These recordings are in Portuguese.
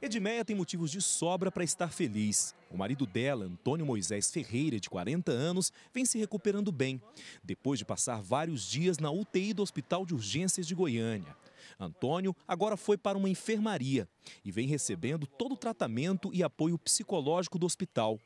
Edmeia tem motivos de sobra para estar feliz. O marido dela, Antônio Moisés Ferreira, de 40 anos, vem se recuperando bem, depois de passar vários dias na UTI do Hospital de Urgências de Goiânia. Antônio agora foi para uma enfermaria e vem recebendo todo o tratamento e apoio psicológico do hospital.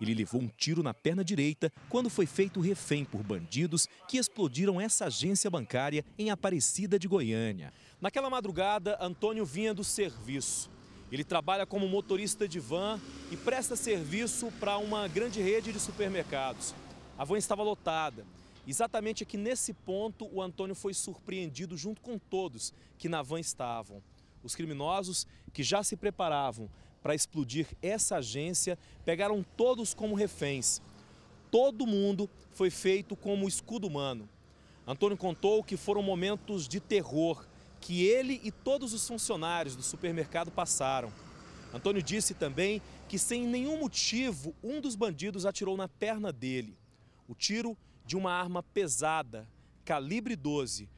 Ele levou um tiro na perna direita quando foi feito refém por bandidos que explodiram essa agência bancária em Aparecida de Goiânia. Naquela madrugada, Antônio vinha do serviço ele trabalha como motorista de van e presta serviço para uma grande rede de supermercados. A van estava lotada. Exatamente aqui nesse ponto, o Antônio foi surpreendido junto com todos que na van estavam. Os criminosos, que já se preparavam para explodir essa agência, pegaram todos como reféns. Todo mundo foi feito como escudo humano. Antônio contou que foram momentos de terror, que ele e todos os funcionários do supermercado passaram. Antônio disse também que, sem nenhum motivo, um dos bandidos atirou na perna dele. O tiro de uma arma pesada, calibre 12,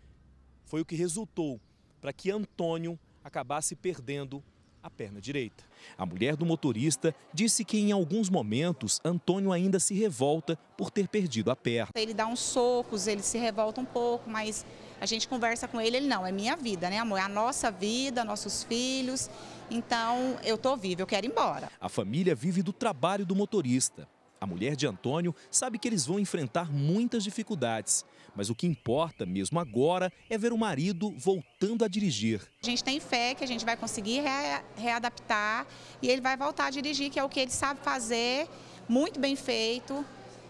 foi o que resultou para que Antônio acabasse perdendo a perna direita. A mulher do motorista disse que em alguns momentos Antônio ainda se revolta por ter perdido a perna. Ele dá uns socos, ele se revolta um pouco, mas a gente conversa com ele, ele não, é minha vida, né, amor? É a nossa vida, nossos filhos. Então, eu tô viva, eu quero ir embora. A família vive do trabalho do motorista. A mulher de Antônio sabe que eles vão enfrentar muitas dificuldades, mas o que importa mesmo agora é ver o marido voltando a dirigir. A gente tem fé que a gente vai conseguir re readaptar e ele vai voltar a dirigir, que é o que ele sabe fazer, muito bem feito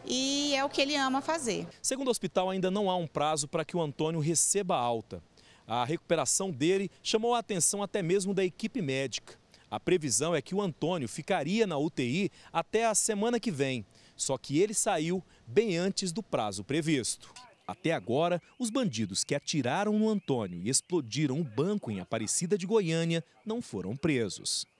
e é o que ele ama fazer. Segundo o hospital, ainda não há um prazo para que o Antônio receba alta. A recuperação dele chamou a atenção até mesmo da equipe médica. A previsão é que o Antônio ficaria na UTI até a semana que vem, só que ele saiu bem antes do prazo previsto. Até agora, os bandidos que atiraram no Antônio e explodiram o um banco em Aparecida de Goiânia não foram presos.